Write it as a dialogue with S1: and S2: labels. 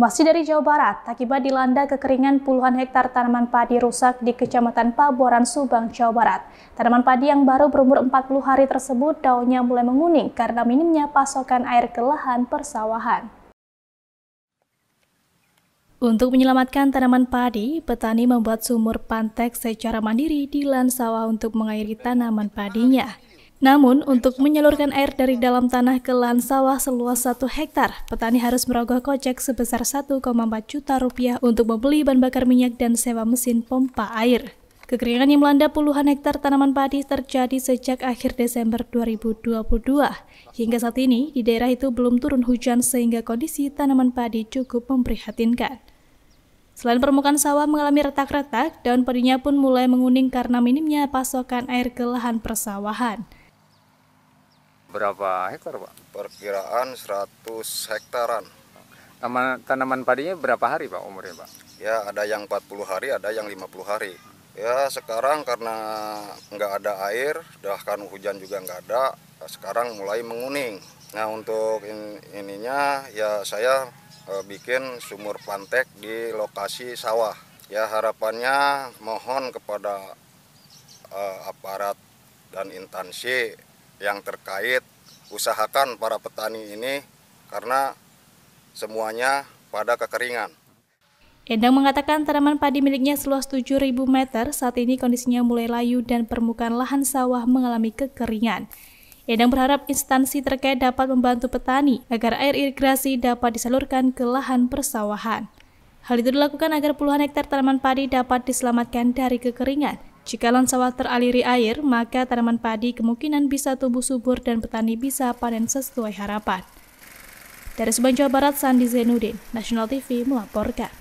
S1: Masih dari Jawa Barat, akibat dilanda kekeringan puluhan hektar tanaman padi rusak di Kecamatan Paboran, Subang, Jawa Barat. Tanaman padi yang baru berumur 40 hari tersebut daunnya mulai menguning karena minimnya pasokan air ke lahan persawahan. Untuk menyelamatkan tanaman padi, petani membuat sumur pantek secara mandiri di lahan sawah untuk mengairi tanaman padinya. Namun, untuk menyalurkan air dari dalam tanah ke lahan sawah seluas satu hektar, petani harus merogoh kocek sebesar 1,4 juta rupiah untuk membeli bahan bakar minyak dan sewa mesin pompa air. Kekeringan yang melanda puluhan hektar tanaman padi terjadi sejak akhir Desember 2022. Hingga saat ini, di daerah itu belum turun hujan sehingga kondisi tanaman padi cukup memprihatinkan. Selain permukaan sawah mengalami retak-retak, daun padinya pun mulai menguning karena minimnya pasokan air ke lahan persawahan.
S2: Berapa hektar, Pak? Perkiraan 100 hektaran. Tanaman, tanaman padinya berapa hari, Pak, umurnya, Pak? Ya, ada yang 40 hari, ada yang 50 hari. Ya, sekarang karena nggak ada air, bahkan hujan juga nggak ada, sekarang mulai menguning. Nah, untuk in, ininya, ya saya e, bikin sumur pantek di lokasi sawah. Ya, harapannya mohon kepada e, aparat dan intansi yang terkait usahakan para petani ini karena semuanya pada kekeringan.
S1: Endang mengatakan tanaman padi miliknya seluas 7.000 meter, saat ini kondisinya mulai layu dan permukaan lahan sawah mengalami kekeringan. Endang berharap instansi terkait dapat membantu petani agar air irigasi dapat disalurkan ke lahan persawahan. Hal itu dilakukan agar puluhan hektar tanaman padi dapat diselamatkan dari kekeringan jika lahan sawah teraliri air, maka tanaman padi kemungkinan bisa tumbuh subur dan petani bisa panen sesuai harapan. Dari Subang Jawa Barat, Sandi Zainuddin, National TV melaporkan.